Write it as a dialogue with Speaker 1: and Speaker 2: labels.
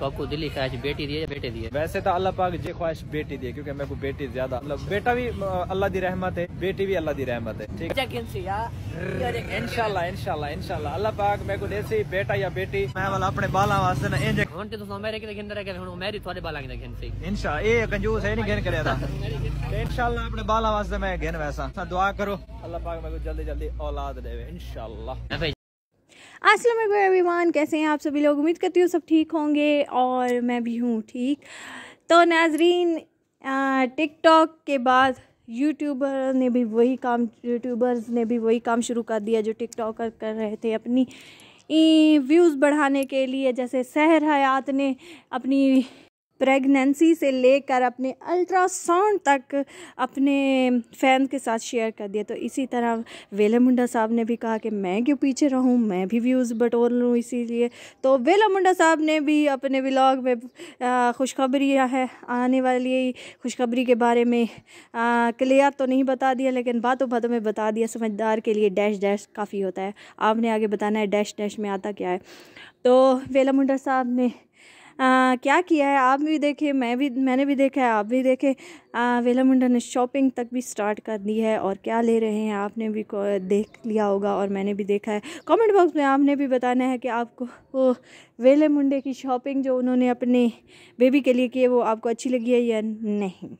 Speaker 1: तो आपको दिली ख्वाहिश बेटी दी है बेटे दी है वैसे तो अल्लाह पाक जी ख्वाहिश बेटी दी है क्योंकि मेरे को बेटी ज्यादा मतलब बेटा भी अल्लाह की रहमत है बेटी भी अल्लाह की रहमत है ठीक है
Speaker 2: इनशाला इनशाला इनशाला अल्लाह पाक मेरे को देसी बेटा या बेटी मैं वाला अपने बाला वास्ते ना इंज
Speaker 3: ਹੁਣ ਤੇ ਤੁਸੀਂ ਮੇਰੇ ਕਿਤੇ ਗਿੰਦਰ ਰਹੇ ਹੁਣ ਮੇਰੀ ਤੁਹਾਡੇ ਬਾਲਾਂ ਕਿਤੇ ਗਿੰਨ ਸੀ
Speaker 2: ए कंजूस है नहीं गिन करया था
Speaker 3: इनशाला
Speaker 4: अपने ਆਪਣੇ वास्ते मैं गिन वैसा दुआ करो
Speaker 3: अल्लाह पाक मेरे को जल्दी जल्दी औलाद देवे इनशाला
Speaker 5: अस्सलाम वालेकुम एवरीवन कैसे हैं आप सभी लोग उम्मीद करती हूँ सब ठीक होंगे और मैं भी हूँ ठीक तो नाजरीन टिकटॉक के बाद यूट्यूबर ने भी वही काम यूट्यूबर्स ने भी वही काम शुरू कर दिया जो टिकटॉकर कर रहे थे अपनी व्यूज़ बढ़ाने के लिए जैसे सहर हयात ने अपनी प्रेगनेंसी से लेकर अपने अल्ट्रासाउंड तक अपने फैन के साथ शेयर कर दिया तो इसी तरह वेला मुंडा साहब ने भी कहा कि मैं क्यों पीछे रहूं मैं भी व्यूज़ बटोर लूँ इसीलिए तो वेला मुंडा साहब ने भी अपने व्लॉग में खुशखबरी है आने वाली खुशखबरी के बारे में क्लियर तो नहीं बता दिया लेकिन बातों बातों में बता दिया समझदार के लिए डैश डैश काफ़ी होता है आपने आगे बताना है डैश डैश में आता क्या है तो वेला मुंडा साहब ने आ, क्या किया है आप भी देखे मैं भी मैंने भी देखा है आप भी देखे वेला मुंडा ने शॉपिंग तक भी स्टार्ट कर दी है और क्या ले रहे हैं आपने भी देख लिया होगा और मैंने भी देखा है कमेंट बॉक्स में आपने भी बताना है कि आपको वो वेले मुंडे की शॉपिंग जो उन्होंने अपने बेबी के लिए की है वो आपको अच्छी लगी है या नहीं